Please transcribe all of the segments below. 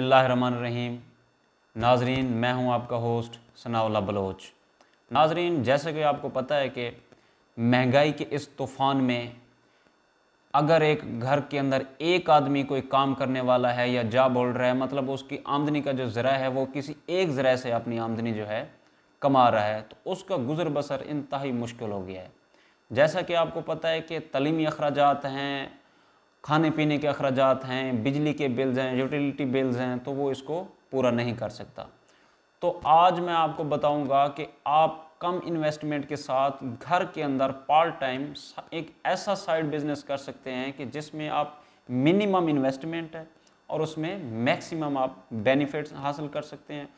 रहीम नाजरीन मैं हूं आपका होस्ट सनाउल्ला बलोच नाजरीन जैसे कि आपको पता है कि महंगाई के इस तूफ़ान में अगर एक घर के अंदर एक आदमी कोई काम करने वाला है या जा बोल रहा है मतलब उसकी आमदनी का जो ज़रा है वो किसी एक ज़रा से अपनी आमदनी जो है कमा रहा है तो उसका गुजर बसर इंतहा मुश्किल हो गया है जैसा कि आपको पता है कि तलीमी अखराज हैं खाने पीने के अखराज हैं बिजली के बिल्स हैं यूटिलिटी बिल्स हैं तो वो इसको पूरा नहीं कर सकता तो आज मैं आपको बताऊंगा कि आप कम इन्वेस्टमेंट के साथ घर के अंदर पार्ट टाइम एक ऐसा साइड बिजनेस कर सकते हैं कि जिसमें आप मिनिमम इन्वेस्टमेंट है और उसमें मैक्सिमम आप बेनिफिट्स हासिल कर सकते हैं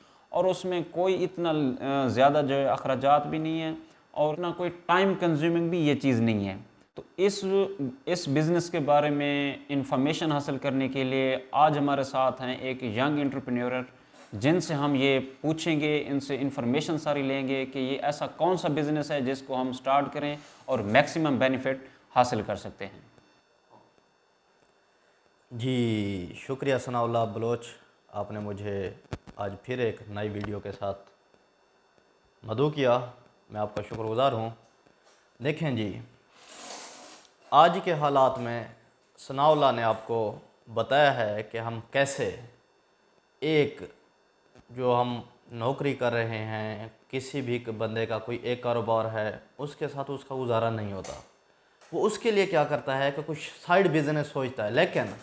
और उसमें कोई इतना ज़्यादा जो है अखराज भी नहीं है और ना कोई टाइम कंज्यूमिंग भी ये चीज़ नहीं है इस इस बिज़नेस के बारे में इंफॉर्मेशन हासिल करने के लिए आज हमारे साथ हैं एक यंग इंटरप्रेन्योर जिनसे हम ये पूछेंगे इनसे इंफॉर्मेशन सारी लेंगे कि ये ऐसा कौन सा बिज़नेस है जिसको हम स्टार्ट करें और मैक्सिमम बेनिफिट हासिल कर सकते हैं जी शुक्रिया सनाउल्ला बलोच आपने मुझे आज फिर एक नई वीडियो के साथ मधु किया मैं आपका शुक्रगुज़ार हूँ देखें जी आज के हालात में सनाउल्ला ने आपको बताया है कि हम कैसे एक जो हम नौकरी कर रहे हैं किसी भी बंदे का कोई एक कारोबार है उसके साथ उसका गुजारा नहीं होता वो उसके लिए क्या करता है कि कुछ साइड बिज़नेस सोचता है लेकिन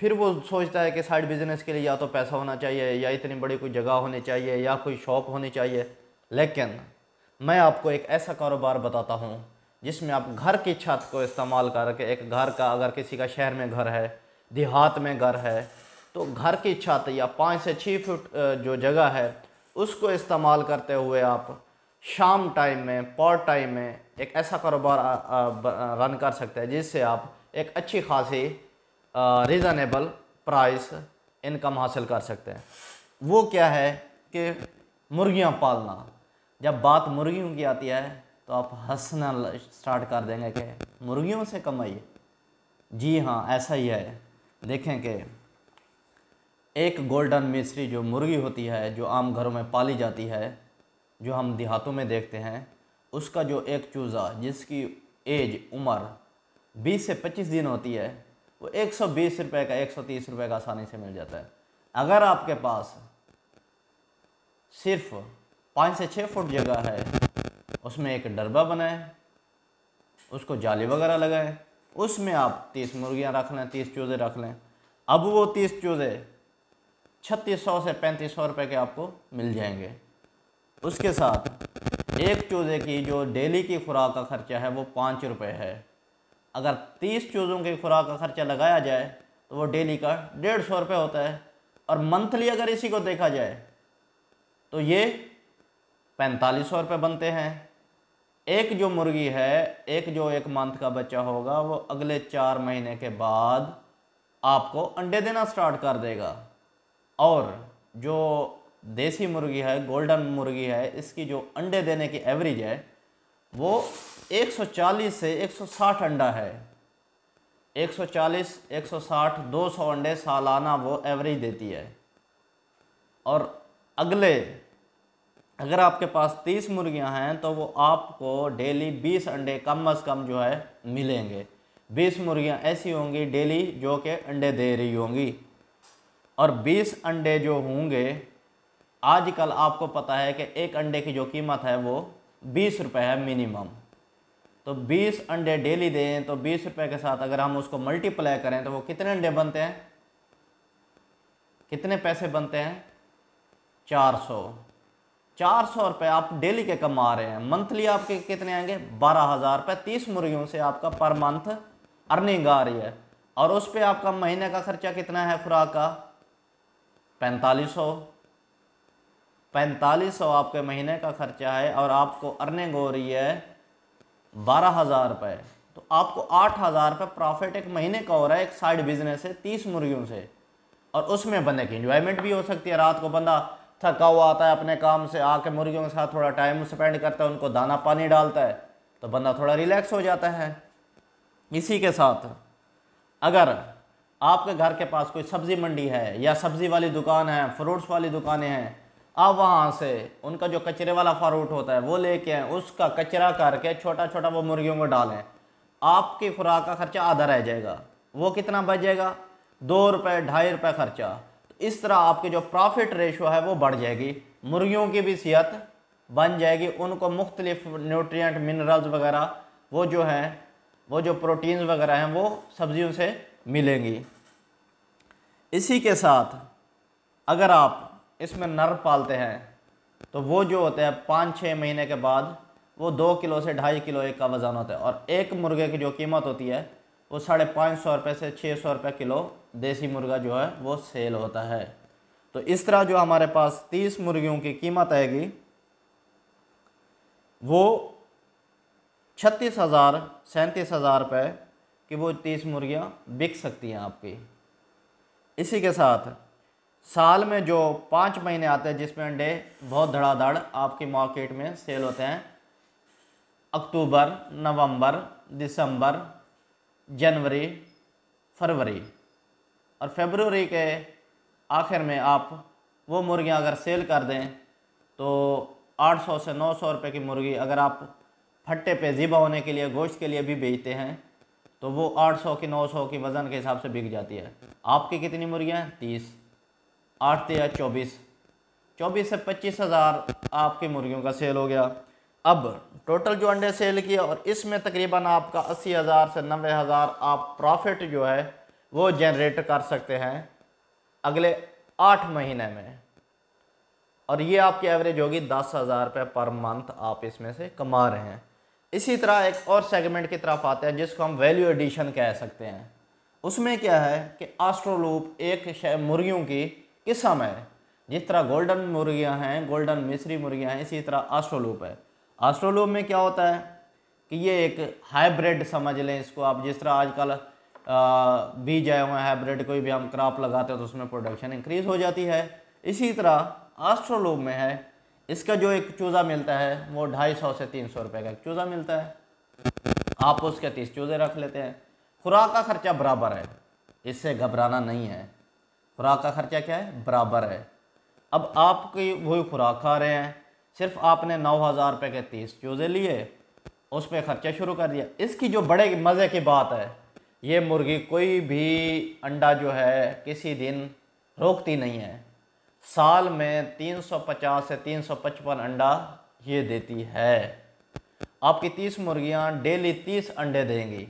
फिर वो सोचता है कि साइड बिज़नेस के लिए या तो पैसा होना चाहिए या इतनी बड़ी कोई जगह होनी चाहिए या कोई शॉप होनी चाहिए लेकिन मैं आपको एक ऐसा कारोबार बताता हूँ जिसमें आप घर की छत को इस्तेमाल करके एक घर का अगर किसी का शहर में घर है देहात में घर है तो घर की छत या पाँच से छः फुट जो जगह है उसको इस्तेमाल करते हुए आप शाम टाइम में पार्ट टाइम में एक ऐसा कारोबार रन कर सकते हैं जिससे आप एक अच्छी खासी रीज़नेबल प्राइस इनकम हासिल कर सकते हैं वो क्या है कि मुर्गियाँ पालना जब बात मुर्गियों की आती है तो आप हंसना स्टार्ट कर देंगे कि मुर्गियों से कमाइए जी हाँ ऐसा ही है देखें कि एक गोल्डन मिस्री जो मुर्गी होती है जो आम घरों में पाली जाती है जो हम देहातों में देखते हैं उसका जो एक चूज़ा जिसकी एज उम्र 20 से 25 दिन होती है वो 120 रुपए का 130 रुपए का आसानी से मिल जाता है अगर आपके पास सिर्फ पाँच से छः फुट जगह है उसमें एक डरबा बनाए उसको जाली वगैरह लगाए उसमें आप तीस मुर्गियाँ रख लें तीस चूज़े रख लें अब वो तीस चूज़े छत्तीस सौ से पैंतीस सौ रुपये के आपको मिल जाएंगे उसके साथ एक चूज़े की जो डेली की खुराक का खर्चा है वो पाँच रुपये है अगर तीस चूज़ों की खुराक का खर्चा लगाया जाए तो वो डेली का डेढ़ सौ रुपये होता है और मंथली अगर इसी को देखा जाए तो ये पैंतालीस सौ रुपये बनते हैं एक जो मुर्गी है एक जो एक मंथ का बच्चा होगा वो अगले चार महीने के बाद आपको अंडे देना स्टार्ट कर देगा और जो देसी मुर्गी है गोल्डन मुर्गी है इसकी जो अंडे देने की एवरेज है वो 140 से 160 अंडा है 140, 160, 200 अंडे सालाना वो एवरेज देती है और अगले अगर आपके पास तीस मुर्गियां हैं तो वो आपको डेली बीस अंडे कम अज़ कम जो है मिलेंगे बीस मुर्गियां ऐसी होंगी डेली जो कि अंडे दे रही होंगी और बीस अंडे जो होंगे आजकल आपको पता है कि एक अंडे की जो कीमत है वो बीस रुपये है मिनिमम तो बीस अंडे डेली दें तो बीस रुपये के साथ अगर हम उसको मल्टीप्लाई करें तो वो कितने अंडे बनते हैं कितने पैसे बनते हैं चार सौ चार सौ रुपये आप डेली के कमा रहे हैं मंथली आपके कितने आएंगे बारह हज़ार रुपये तीस मुर्गियों से आपका पर मंथ अर्निंग आ रही है और उस पर आपका महीने का खर्चा कितना है खुराक का पैंतालीस सौ पैंतालीस सौ आपके महीने का खर्चा है और आपको अर्निंग हो रही है बारह हज़ार रुपये तो आपको आठ हज़ार रुपये प्रॉफिट एक महीने का हो रहा है एक साइड बिजनेस है तीस मुर्गियों से और उसमें बंदे की इंजॉयमेंट भी हो सकती है रात को बंदा थका हुआ आता है अपने काम से आके मुर्गियों के साथ थोड़ा टाइम स्पेंड करता है उनको दाना पानी डालता है तो बंदा थोड़ा रिलैक्स हो जाता है इसी के साथ अगर आपके घर के पास कोई सब्ज़ी मंडी है या सब्ज़ी वाली दुकान है फ्रूट्स वाली दुकानें हैं आप वहाँ से उनका जो कचरे वाला फ्रूट होता है वो लेके कर उसका कचरा करके छोटा छोटा वो मुर्गियों को डालें आपकी खुराक का खर्चा आधा रह जाएगा वो कितना बच जाएगा दो रुपये ढाई रुपये खर्चा इस तरह आपके जो प्रॉफिट रेशो है वो बढ़ जाएगी मुर्गियों की भी सेहत बन जाएगी उनको मुख्तलिफ न्यूट्रिएंट मिनरल्स वगैरह वो जो हैं वो जो प्रोटीन्स वगैरह हैं वो सब्जियों से मिलेंगी इसी के साथ अगर आप इसमें नर पालते हैं तो वो जो होता है पाँच छः महीने के बाद वो दो किलो से ढाई किलो एक का वज़न होता है और एक मुर्गे की जो कीमत होती है वो साढ़े पाँच सौ रुपये से छः सौ रुपये किलो देसी मुर्गा जो है वो सेल होता है तो इस तरह जो हमारे पास तीस मुर्गियों की कीमत आएगी वो छत्तीस हज़ार सैंतीस हज़ार रुपये कि वो तीस मुर्गियाँ बिक सकती हैं आपकी इसी के साथ साल में जो पाँच महीने आते हैं जिसमें अंडे बहुत धड़ाधड़ आपकी मार्केट में सेल होते हैं अक्टूबर नवंबर दिसंबर जनवरी फरवरी और फेबररी के आखिर में आप वो मुर्गियाँ अगर सेल कर दें तो 800 से 900 रुपए की मुर्गी अगर आप फट्टे पे ज़िबा होने के लिए गोश्त के लिए भी बेचते हैं तो वो 800 की 900 की वज़न के हिसाब से बिक जाती है आपकी कितनी मुर्गियाँ हैं तीस आठ या चौबीस चौबीस से पच्चीस हज़ार आपकी मुर्गियों का सेल हो गया अब टोटल जो अंडे सेल किए और इसमें तकरीबन आपका अस्सी हज़ार से नबे हज़ार आप प्रॉफिट जो है वो जनरेट कर सकते हैं अगले आठ महीने में और ये आपकी एवरेज होगी दस हज़ार रुपये पर मंथ आप इसमें से कमा रहे हैं इसी तरह एक और सेगमेंट की तरफ आते हैं जिसको हम वैल्यू एडिशन कह सकते हैं उसमें क्या है कि आस्ट्रोलूप एक मुर्गियों की किस्म है जिस तरह गोल्डन मुर्गियां हैं गोल्डन मिस्री मुर्गियां हैं इसी तरह आस्ट्रोलूप है आस्ट्रोलूप में क्या होता है कि ये एक हाइब्रिड समझ लें इसको आप जिस तरह आजकल बीज आए हुए हैं हाइब्रिड कोई भी हम क्रॉप लगाते हैं तो उसमें प्रोडक्शन इंक्रीज़ हो जाती है इसी तरह आस्ट्रोलोब में है इसका जो एक चूज़ा मिलता है वो ढाई सौ से तीन सौ रुपये का एक चूज़ा मिलता है आप उसके तीस चूज़े रख लेते हैं खुराक का खर्चा बराबर है इससे घबराना नहीं है खुराक का खर्चा क्या है बराबर है अब आपकी वही खुराक खा रहे हैं सिर्फ आपने नौ हज़ार रुपये के तीस चूज़े लिए उस पर ख़र्चा शुरू कर दिया इसकी जो बड़े मज़े की बात है ये मुर्गी कोई भी अंडा जो है किसी दिन रोकती नहीं है साल में 350 से 355 अंडा ये देती है आपकी 30 मुर्गियाँ डेली 30 अंडे देंगी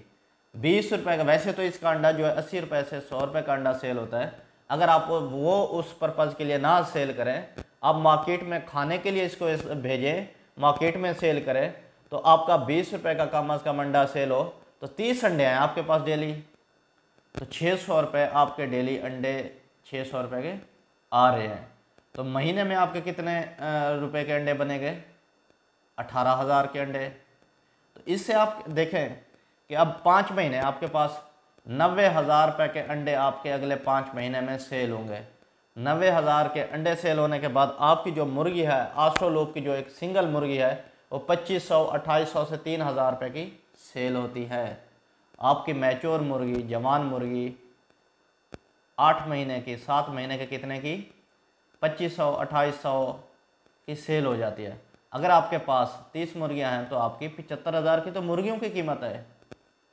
बीस रुपए का वैसे तो इसका अंडा जो है अस्सी रुपए से सौ रुपए का अंडा सेल होता है अगर आप वो उस पर्पज़ के लिए ना सेल करें आप मार्केट में खाने के लिए इसको भेजें मार्केट में सेल करें तो आपका बीस रुपए का कम अज़ कम अंडा सेल हो तो तीस अंडे हैं आपके पास डेली तो छः सौ रुपये आपके डेली अंडे छः सौ रुपये के आ रहे हैं तो महीने में आपके कितने रुपए के अंडे बने गए अठारह हज़ार के अंडे तो इससे आप देखें कि अब पाँच महीने आपके पास नबे हज़ार रुपये के अंडे आपके अगले पाँच महीने में सेल होंगे नबे हज़ार के अंडे सेल होने के बाद आपकी जो मुर्गी है लोग की जो एक सिंगल मुर्गी है वो पच्चीस सौ अट्ठाईस सौ से तीन हज़ार रुपये की सेल होती है आपकी मैच्योर मुर्गी जवान मुर्गी आठ महीने की सात महीने के कितने की पच्चीस सौ अट्ठाईस सौ की सेल हो जाती है अगर आपके पास तीस मुर्गियां हैं तो आपकी पिचहत्तर हज़ार की तो मुर्गियों की कीमत है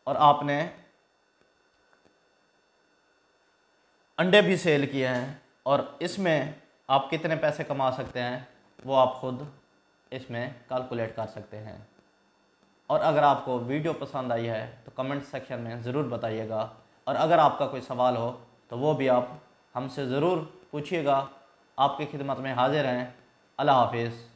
और आपने अंडे भी सेल किए हैं और इसमें आप कितने पैसे कमा सकते हैं वो आप खुद इसमें कैलकुलेट कर सकते हैं और अगर आपको वीडियो पसंद आई है तो कमेंट सेक्शन में ज़रूर बताइएगा और अगर आपका कोई सवाल हो तो वो भी आप हमसे ज़रूर पूछिएगा आपकी खिदमत में हाजिर हैं अल्लाह हाफिज़